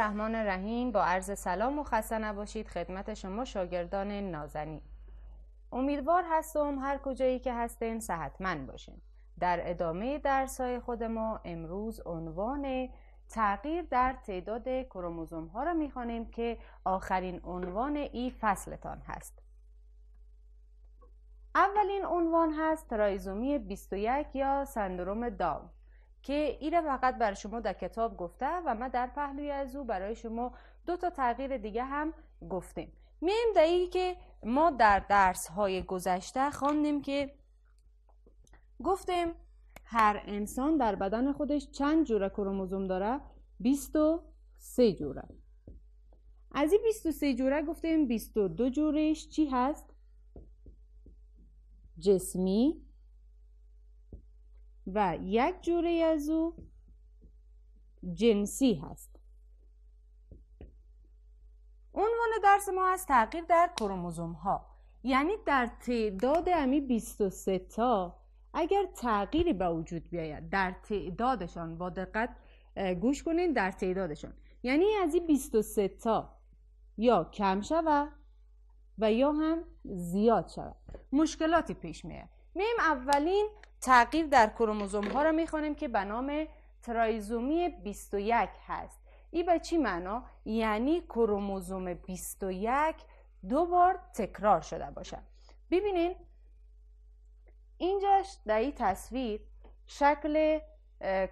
رحمان رحیم با عرض سلام و خسته نباشید خدمت شما شاگردان نازنی امیدوار هستم هر کجایی که هستین صحتمند باشین در ادامه درس خود ما امروز عنوان تغییر در تعداد کروموزوم ها را میخوانیم که آخرین عنوان ای فصلتان هست اولین عنوان هست رایزومی 21 یا سندروم داون که این فقط برای شما در کتاب گفته و ما در پهلوی از او برای شما دو تا تغییر دیگه هم گفتیم میم دایی که ما در درس های گذشته خواندیم که گفتیم هر انسان در بدن خودش چند جوره کروموزوم داره 23 جوره از این 23 جوره گفتیم 22 جورش چی هست جسمی و یک جوره از او جنسی هست عنوان درس ما از تغییر در کروموزوم ها یعنی در تعداد امی 23 تا اگر تغییری به وجود بیاید در تعدادشان با دقت گوش کنین در تعدادشان یعنی از این 23 تا یا کم شود و یا هم زیاد شود مشکلاتی پیش میاد میم اولین تغییر در کروموزوم ها رو میخوانیم که به نام ترایزومی 21 هست ای به چی معنا یعنی کروموزوم 21 دو بار تکرار شده باشه ببینین اینجاش در این تصویر شکل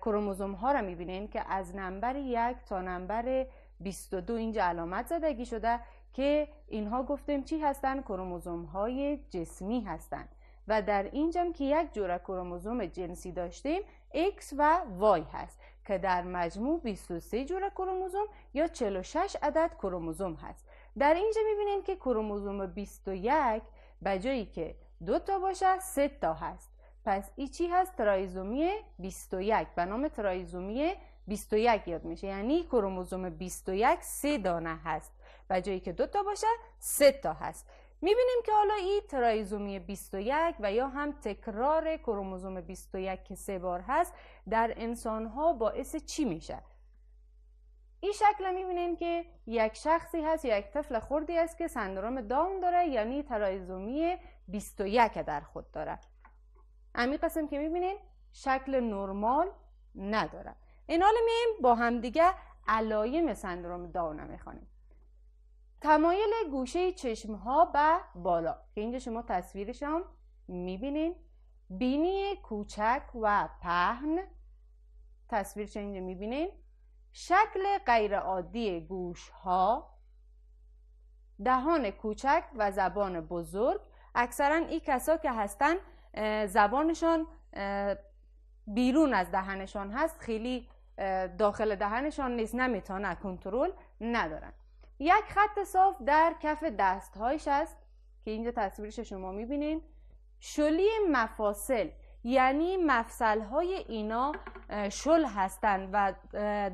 کروموزوم ها رو میبینین که از نمبر یک تا نمبر 22 اینجا علامت زدگی شده که اینها گفتیم چی هستن کروموزوم های جسمی هستند و در اینجام که یک جوره کروموزوم جنسی داشتیم X و Y هست که در مجموع 23 جوره کروموزوم یا 46 عدد کروموزوم هست در اینجا بینیم که کروموزوم 21 به جایی که دو تا باشه سه تا هست پس ای چی هست ترایزومی 21 به نام ترایزومی 21 یاد میشه یعنی کروموزوم 21 سه دانه هست به جایی که دو تا باشه سه تا هست میبینیم که حالا ای ترایزومی 21 و یا هم تکرار کروموزوم 21 که سه بار هست در انسانها باعث چی میشه؟ این شکل میبینیم که یک شخصی هست یک طفل خوردی است که سندروم داون داره یعنی ترایزومی 21 در خود داره امی قسم که بینیم شکل نرمال نداره این حال با همدیگه علایم سندروم داون میخوانیم تمایل گوشه چشم ها به بالا که اینجا شما تصویرش هم میبینین بینی کوچک و پهن تصویرش اینجا میبینین شکل غیرعادی گوش ها دهان کوچک و زبان بزرگ اکثرا این کسا که هستن زبانشان بیرون از دهنشان هست خیلی داخل دهنشان نیست نمیتونه کنترل ندارن یک خط صاف در کف دستهایش است که اینجا تصویرش شما میبینین شلی مفاصل یعنی مفصل های اینا شل هستند و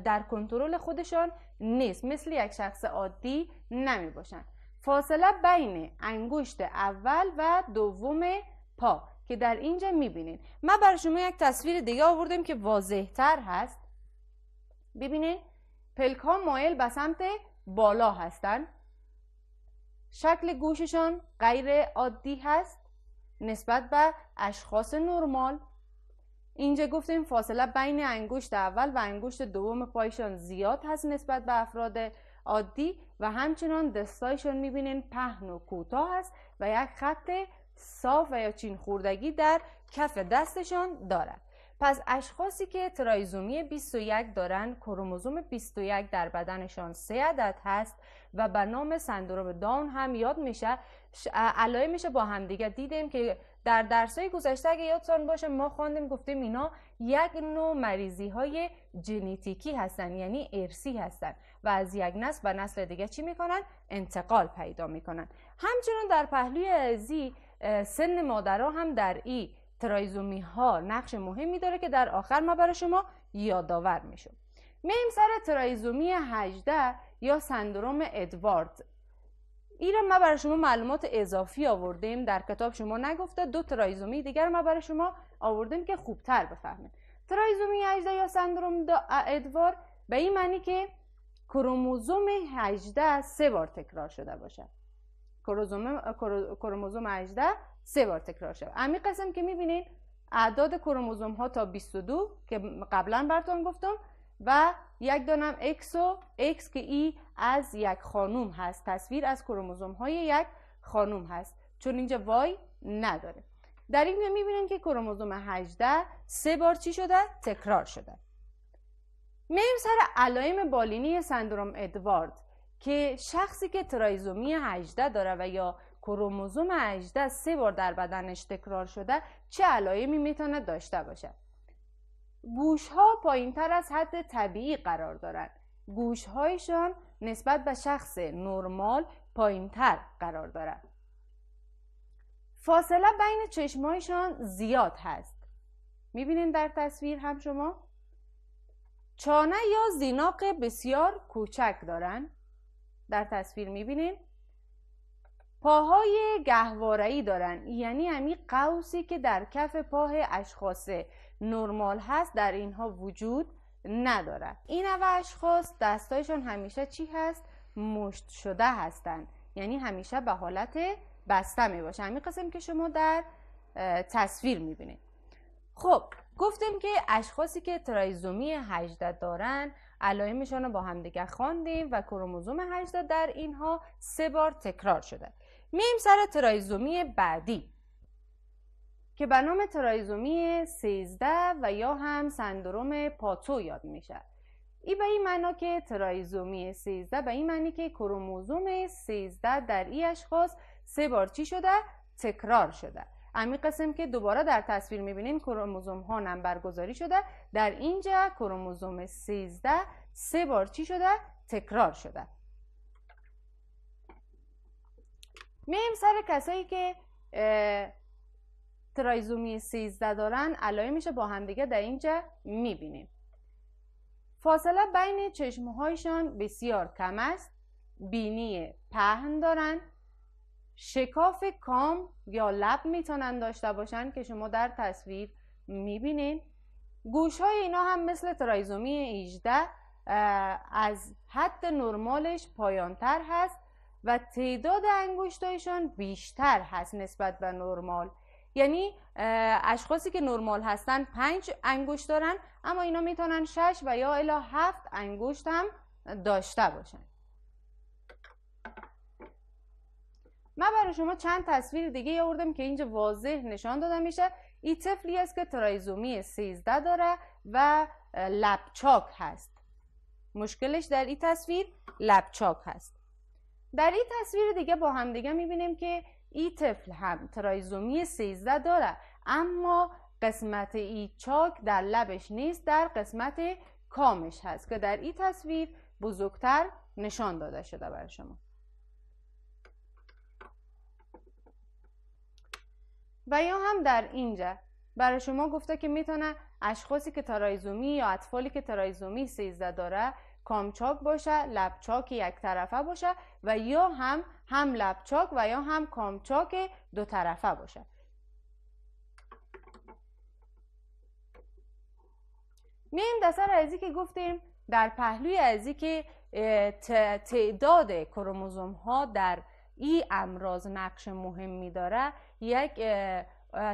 در کنترل خودشان نیست مثل یک شخص عادی نمی باشند فاصله بین انگشت اول و دوم پا که در اینجا میبینین من برای شما یک تصویر دیگه آوردم که واضح تر هست ببینید پلک ها مایل به سمت بالا هستند شکل گوششان غیر عادی هست نسبت به اشخاص نرمال اینجا گفتیم فاصله بین انگشت اول و انگشت دوم پایشان زیاد هست نسبت به افراد عادی و همچنان دستایشان میبینین پهن و کوتاه است و یک خط صاف و یا چین خوردگی در کف دستشان دارد پس اشخاصی که ترایزومی 21 دارن کروموزوم 21 در بدنشان سه عدد هست و به نام سندروم داون هم یاد میشه میشه با همدیگه دیدیم که در درسای گذشته اگه یادتان باشه ما خواندیم گفتیم اینا یک نوع مریضی های جنیتیکی هستن یعنی ارسی هستن و از یک نسل به نسل دیگه چی میکنن انتقال پیدا میکنن همچنان در پهلوی زی سن مادرها هم در ای ترایزومی ها نقش مهمی داره که در آخر ما برای شما یادآور میشم میم سر ترایزومی 18 یا سندروم ادوارد این ما برای شما معلومات اضافی آوردیم در کتاب شما نگفته دو ترایزومی دیگر ما برای شما آوردیم که خوبتر بفهمید ترایزومی 18 یا سندروم ادوارد به این معنی که کروموزوم 18 سه بار تکرار شده باشه کروموزوم کروموزوم 18 سه بار تکرار شد امی قسم که میبینین اعداد کروموزوم ها تا 22 که قبلا براتون گفتم و یک دانم X و X که ای از یک خانوم هست تصویر از کروموزوم های یک خانوم هست چون اینجا وای نداره در این میبینیم که کروموزوم 18 سه بار چی شده؟ تکرار شده میریم سر علائم بالینی سندروم ادوارد که شخصی که ترایزومی 18 داره و یا کروموزوم 18 سه بار در بدنش تکرار شده چه علائمی میتونه داشته باشد گوش ها پایین تر از حد طبیعی قرار دارند گوش هایشان نسبت به شخص نرمال پایین تر قرار دارند. فاصله بین چشمایشان زیاد هست میبینین در تصویر هم شما چانه یا زیناق بسیار کوچک دارند در تصویر میبینیم پاهای گهوارهی دارن یعنی همین یعنی قوسی که در کف پاه اشخاص نرمال هست در اینها وجود ندارد این نوع اشخاص دستایشان همیشه چی هست؟ مشت شده هستند یعنی همیشه به حالت بسته می باشه همین قسم که شما در تصویر میبینید خب گفتیم که اشخاصی که ترایزومی 18 دارن علائمشان رو با همدیگه خواندیم و کروموزوم 18 در اینها سه بار تکرار شده میم سر ترایزومی بعدی که به نام ترایزومی 13 و یا هم سندروم پاتو یاد میشه ای به این معنا که ترایزومی 13 به این معنی که کروموزوم 13 در ای اشخاص سه بار چی شده؟ تکرار شده امی قسم که دوباره در تصویر میبینیم کروموزوم ها نمبرگذاری شده در اینجا کروموزوم 13 سه بار چی شده تکرار شده میم سر کسایی که ترایزومی 13 دارن میشه با همدیگه در اینجا میبینیم فاصله بین چشمهایشان بسیار کم است بینی پهن دارند شکاف کام یا لب میتونن داشته باشن که شما در تصویر میبینین گوش های اینا هم مثل ترایزومی 18 از حد نرمالش پایانتر هست و تعداد انگشتایشان بیشتر هست نسبت به نرمال یعنی اشخاصی که نرمال هستن پنج انگشت دارن اما اینا میتونن شش و یا الا هفت انگشت هم داشته باشن برای شما چند تصویر دیگه آوردم که اینجا واضح نشان داده میشه این طفلی است که ترایزومی 13 داره و لبچاک هست مشکلش در این تصویر لبچاک هست در این تصویر دیگه با هم دیگه میبینیم که این طفل هم ترایزومی 13 داره اما قسمت ای چاک در لبش نیست در قسمت کامش هست که در این تصویر بزرگتر نشان داده شده برای شما و یا هم در اینجا برای شما گفته که میتونه اشخاصی که ترایزومی یا اطفالی که ترایزومی سیزده داره کامچاک باشه لبچاک یک طرفه باشه و یا هم هم لبچاک و یا هم کامچاک دو طرفه باشه میایم در سر ازی که گفتیم در پهلوی ازی که تعداد کروموزوم ها در ای امراض نقش مهمی داره یک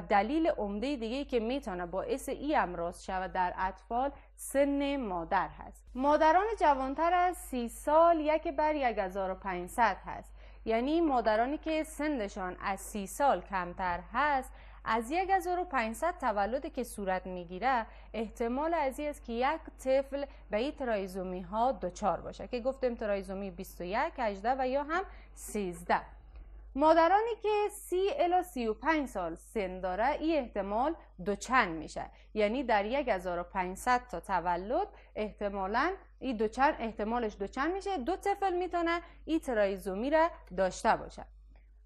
دلیل عمده دیگه که میتونه باعث ای امراض شود در اطفال سن مادر هست مادران جوانتر از سی سال یک بر 1500 هست یعنی مادرانی که سنشان از سی سال کمتر هست از 1500 تولد که صورت میگیره احتمال از است که یک طفل به این ترایزومی ها دچار باشه که گفتم ترایزومی 21 18 و یا هم 13 مادرانی که سی الا 35 سال سن داره این احتمال چند میشه یعنی در 1500 تا تولد احتمالا این دوچند احتمالش چند میشه دو طفل میتونه ای ترایزومی را داشته باشه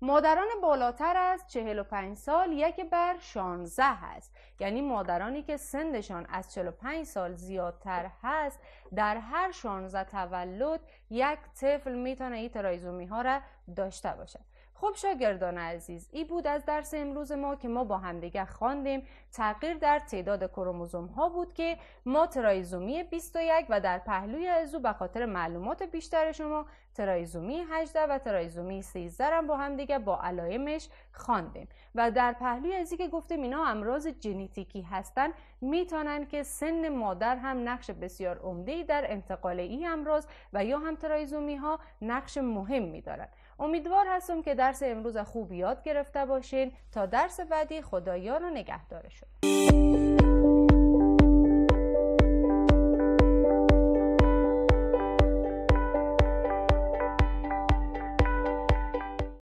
مادران بالاتر از 45 سال یک بر 16 هست یعنی مادرانی که سندشان از 45 سال زیادتر هست در هر 16 تولد یک طفل میتونه ای ترایزومی ها را داشته باشد. خب شاگردان عزیز ای بود از درس امروز ما که ما با همدیگه خواندیم تغییر در تعداد کروموزوم ها بود که ما ترایزومی 21 و در پهلوی ازو به خاطر معلومات بیشتر شما ترایزومی 18 و ترایزومی 13 هم با هم دیگه با علائمش خواندیم و در پهلوی از که گفتیم اینا امراض ژنتیکی هستن میتونن که سن مادر هم نقش بسیار عمده در انتقال این امراض و یا هم ترایزومی ها نقش مهمی دارن امیدوار هستم که درس امروز خوب یاد گرفته باشین تا درس بعدی رو نگهدار شد